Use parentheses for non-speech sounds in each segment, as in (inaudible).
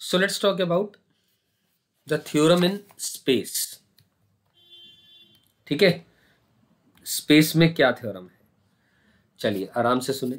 So let's talk about the theorem in space. ठीक है space में क्या थ्योरम है चलिए आराम से सुने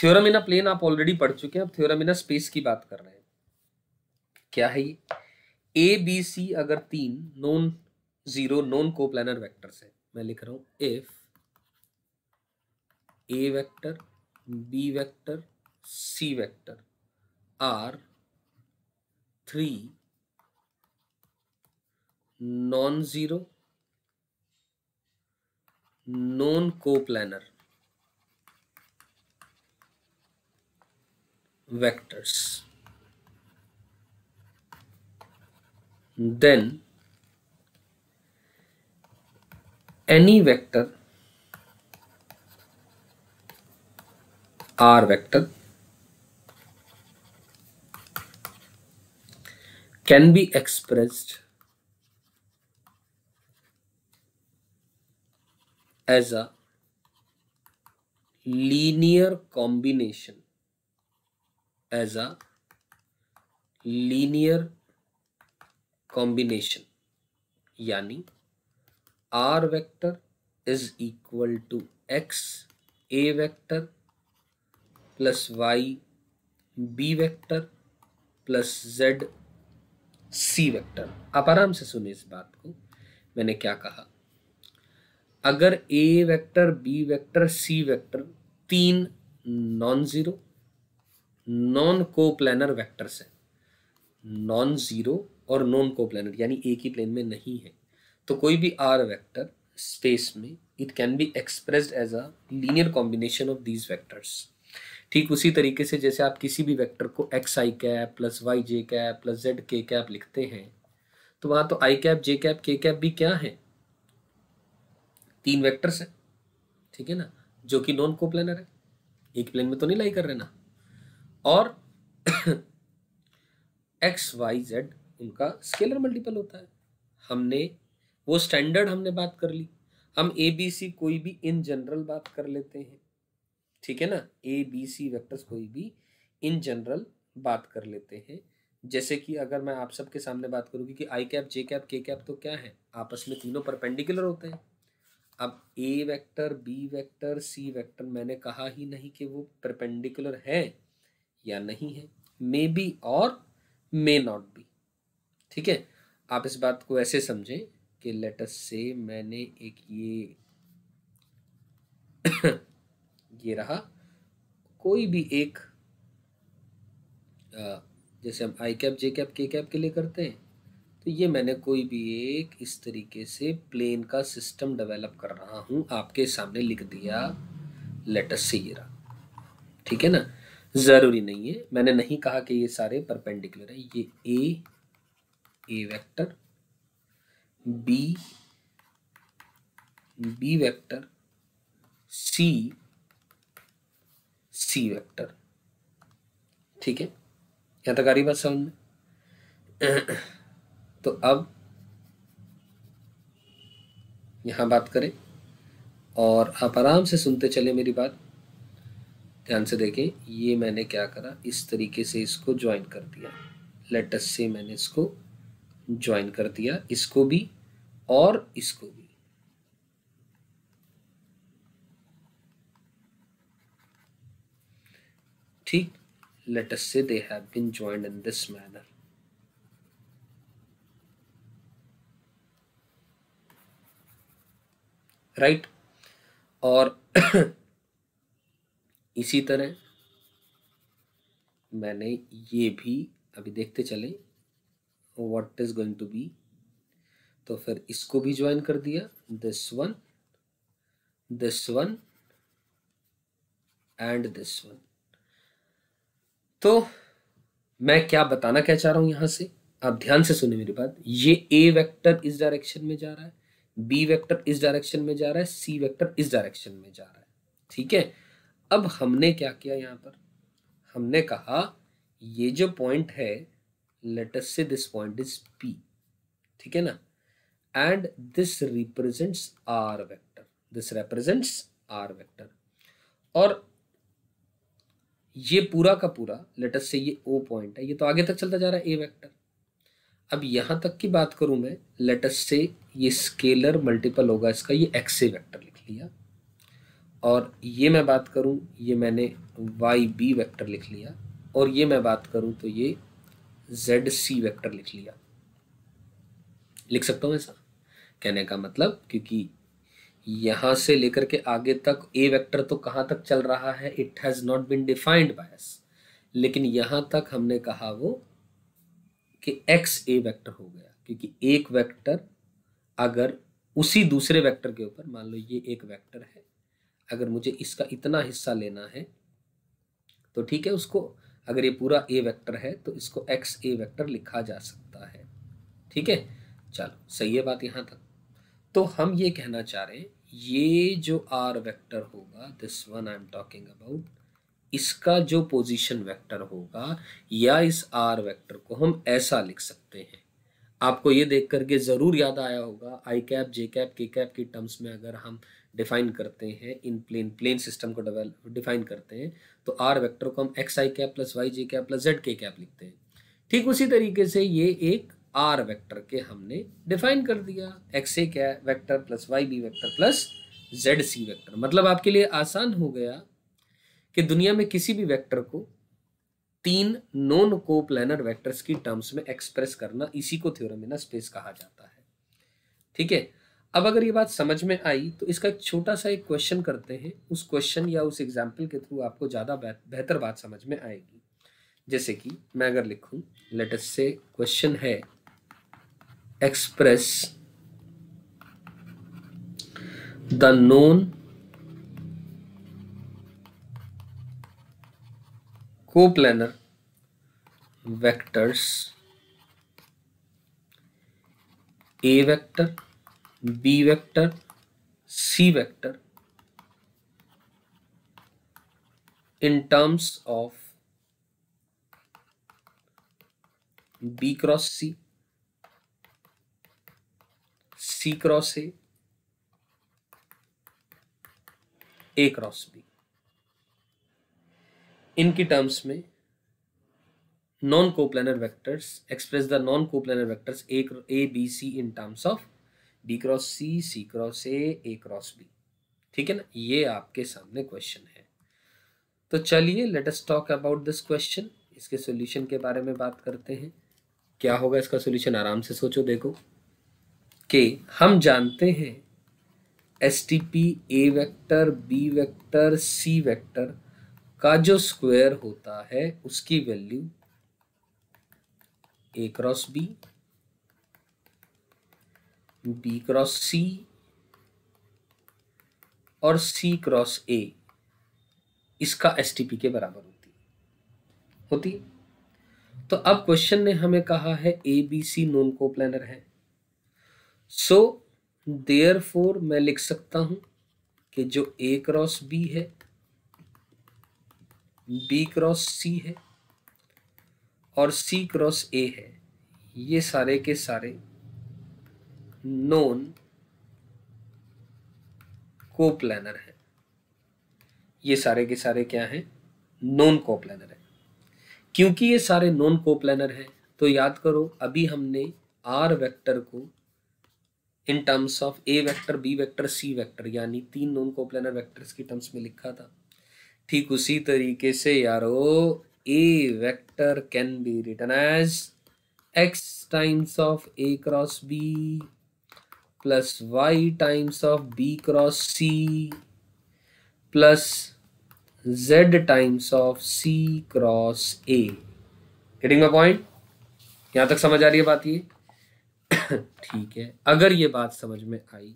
थ्योरम इन अ प्लेन आप ऑलरेडी पढ़ चुके हैं अब थ्योरम इन अ स्पेस की बात कर रहे हैं क्या है ये ए बी सी अगर तीन non zero non coplanar vectors है मैं लिख रहा हूं if A vector B vector C vector are three non zero non coplanar vectors then any vector R vector can be expressed as a linear combination as a linear combination yani r vector is equal to x a vector plus y b vector plus z C vector आप आराम से सुने इस बात को मैंने क्या कहा अगर A vector B vector C vector तीन non zero non coplanar vectors हैं नॉन ज़ीरो और नॉन को प्लानर यानी एक ही प्लेन में नहीं है तो कोई भी आर वेक्टर स्पेस में it can be express as a linear combination of these vectors ठीक उसी तरीके से जैसे आप किसी भी वेक्टर को X I cap plus Y J cap plus Z K cap लिखते हैं तो वहां तो I cap J cap K cap भी क्या है तीन वेक्टर्स हैं ठीक है ना जो कि नॉन प्लेनर है एक प्लेन में तो नहीं लाई कर रहे ना और एक्स वाई जेड उनका स्केलर मल्टीपल होता है हमने वो स्टैंडर्ड हमने बात कर ली हम ए बी सी कोई भी इन जनरल बात कर लेते हैं ठीक है ना ए बी सी वेक्टर्स कोई भी इन जनरल बात कर लेते हैं जैसे कि अगर मैं आप सबके सामने बात करूँ कि I cap J cap K cap तो क्या है आपस में तीनों परपेंडिकुलर होते हैं अब A vector B vector C vector मैंने कहा ही नहीं कि वो परपेंडिकुलर है या नहीं है मे बी और मे नॉट बी ठीक है आप इस बात को ऐसे समझें कि लेटस से मैंने एक ये ये रहा कोई भी एक जैसे हम I cap J cap K cap के लिए करते हैं तो ये मैंने कोई भी एक इस तरीके से प्लेन का सिस्टम डेवलप कर रहा हूँ आपके सामने लिख दिया लेटर से ये रहा ठीक है ना ज़रूरी नहीं है मैंने नहीं कहा कि ये सारे परपेंडिकुलर है ये A A vector B B vector C C vector ठीक है यहां तक आ रही बात समझ में तो अब यहां बात करें और आप आराम से सुनते चले मेरी बात ध्यान से देखें ये मैंने क्या करा इस तरीके से इसको ज्वाइन कर दिया लेटस से मैंने इसको ज्वाइन कर दिया इसको भी और इसको भी ठीक let us say they have been joined in this manner right और (clears throat) इसी तरह मैंने ये भी अभी देखते चले what is going to be तो फिर इसको भी ज्वाइन कर दिया this one this one and this one तो मैं क्या बताना क्या चाह रहा हूं यहाँ से आप ध्यान से सुने मेरी बात ये ए वेक्टर इस डायरेक्शन में जा रहा है बी वेक्टर इस डायरेक्शन में जा रहा है सी वेक्टर इस डायरेक्शन में जा रहा है ठीक है अब हमने क्या किया यहाँ पर हमने कहा ये जो पॉइंट है let's say this point is P ठीक है ना and this represents R vector this represents R vector और ये पूरा का पूरा लेटस से ये ओ पॉइंट है ये तो आगे तक चलता जा रहा है ए वेक्टर अब यहाँ तक की बात करूं मैं लेटस से ये स्केलर मल्टीपल होगा इसका ये एक्स ए वैक्टर लिख लिया और ये मैं बात करूँ ये मैंने वाई बी वैक्टर लिख लिया और ये मैं बात करूँ तो ये जेड सी वैक्टर लिख लिया लिख सकता हूँ ऐसा कहने का मतलब क्योंकि यहाँ से लेकर के आगे तक ए वेक्टर तो कहाँ तक चल रहा है it has not been defined by us लेकिन यहाँ तक हमने कहा वो कि एक्स ए वेक्टर हो गया क्योंकि एक वेक्टर अगर उसी दूसरे वेक्टर के ऊपर मान लो ये एक वेक्टर है अगर मुझे इसका इतना हिस्सा लेना है तो ठीक है उसको अगर ये पूरा ए वेक्टर है तो इसको एक्स ए वेक्टर लिखा जा सकता है ठीक है चलो सही है बात यहाँ तक तो हम ये कहना चाह रहे हैं ये जो आर वेक्टर होगा this one I am talking about इसका जो पोजीशन वेक्टर होगा या इस आर वेक्टर को हम ऐसा लिख सकते हैं आपको ये देख करके ज़रूर याद आया होगा I cap J cap K cap की टर्म्स में अगर हम डिफाइन करते हैं इन प्लेन प्लेन सिस्टम को डिफाइन करते हैं तो आर वेक्टर को हम X I cap plus Y J cap plus Z K cap लिखते हैं ठीक उसी तरीके से ये एक आर वेक्टर के हमने डिफाइन कर दिया एक्स ए क्या vector plus Y B vector plus Z C vector मतलब आपके लिए आसान हो गया कि दुनिया में किसी भी वेक्टर को तीन नॉन को प्लानर वैक्टर्स की टर्म्स में एक्सप्रेस करना इसी को इन स्पेस कहा जाता है ठीक है अब अगर ये बात समझ में आई तो इसका एक छोटा सा एक क्वेश्चन करते हैं उस क्वेश्चन या उस एग्जाम्पल के थ्रू आपको ज़्यादा बेहतर बात समझ में आएगी जैसे कि मैं अगर लिखूं लेटेस्ट से क्वेश्चन है express the known coplanar vectors a vector b vector c vector in terms of b cross c C cross A A cross B इनकी टर्म्स में non coplanar vectors express the non coplanar vectors A A B C in terms of B cross C C cross A A cross B ठीक है ना ये आपके सामने question है तो चलिए let us talk about this question इसके सॉल्यूशन के बारे में बात करते हैं क्या होगा इसका सॉल्यूशन आराम से सोचो देखो कि हम जानते हैं S T P A vector B vector C vector का जो स्क्वायर होता है उसकी value A cross B B cross C और सी क्रॉस ए इसका एस टी पी के बराबर होती होती तो अब क्वेश्चन ने हमें कहा है A B C non coplanar है सो देयर फोर मैं लिख सकता हूं कि जो ए क्रॉस बी है बी क्रॉस सी है और सी क्रॉस ए है ये सारे के सारे नोन को प्लानर है ये सारे के सारे क्या हैं नॉन को प्लानर है क्योंकि ये सारे नॉन को प्लानर हैं तो याद करो अभी हमने आर वेक्टर को in terms of A vector B vector C vector यानी तीन नॉन कोप्लानर वेक्टर्स की टर्म्स में लिखा था ठीक उसी तरीके से यारो A vector can be written as X times of A cross B plus Y times of B cross C plus Z times of C cross A getting my point यहां तक समझ आ रही है बात ये ठीक है अगर ये बात समझ में आई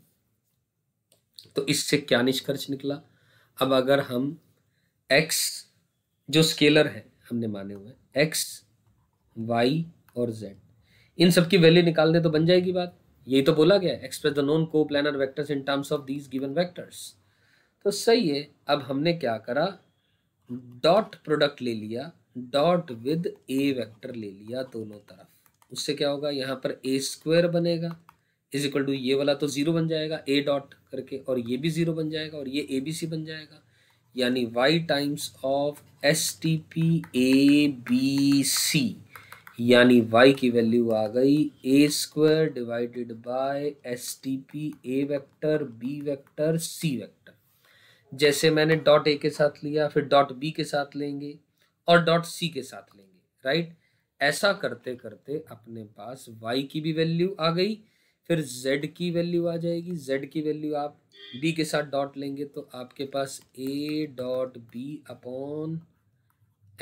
तो इससे क्या निष्कर्ष निकला अब अगर हम एक्स जो स्केलर है हमने माने हुए x y और z इन सब की वैल्यू निकाल दें तो बन जाएगी बात यही तो बोला गया express the non coplanar vectors in terms of these given vectors तो सही है अब हमने क्या करा डॉट प्रोडक्ट ले लिया डॉट विद ए वेक्टर ले लिया दोनों तरफ उससे क्या होगा यहाँ पर ए स्क्वायर बनेगा इज इक्वल टू ये वाला तो ज़ीरो बन जाएगा ए डॉट करके और ये भी ज़ीरो बन जाएगा और ये ए बी सी बन जाएगा यानी Y times of S T P A B C यानी वाई की वैल्यू आ गई A square divided by S T P A vector B vector C vector जैसे मैंने डॉट ए के साथ लिया फिर डॉट बी के साथ लेंगे और डॉट सी के साथ लेंगे राइट right? ऐसा करते करते अपने पास y की भी वैल्यू आ गई फिर z की वैल्यू आ जाएगी z की वैल्यू आप b के साथ डॉट लेंगे तो आपके पास a dot b upon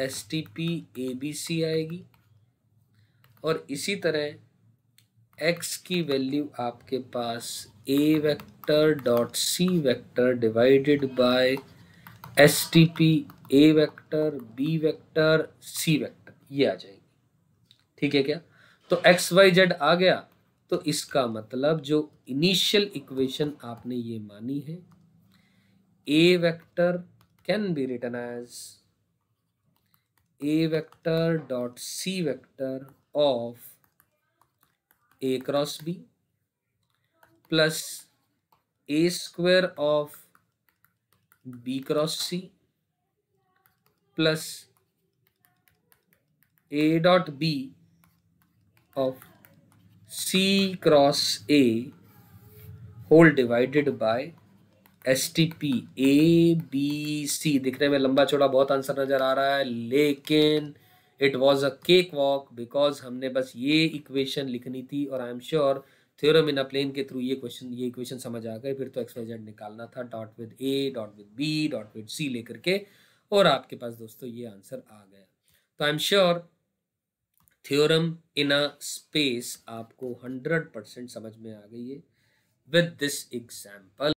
S T P A B C आएगी और इसी तरह x की वैल्यू आपके पास a vector dot c vector divided by S T P A vector B vector C vector ये आ जाएगी ठीक है क्या तो एक्स वाई जेड आ गया तो इसका मतलब जो इनिशियल इक्वेशन आपने ये मानी है A vector can be written as A vector dot C vector of A cross B plus A square of B cross C plus A dot B of C cross A whole divided by S T P A B C दिखने में लंबा चौड़ा बहुत answer नज़र आ रहा है लेकिन it was a cake walk because हमने बस ये इक्वेशन लिखनी थी और I am sure theorem in a plane के थ्रू ये क्वेश्चन ये इक्वेशन समझ आ गए फिर तो एक्सपेजेंट निकालना था dot with A dot with B dot with C लेकर के और आपके पास दोस्तों ये आंसर आ गया तो I am sure theorem in a space आपको 100 परसेंट समझ में आ गई है विद दिस एग्जाम्पल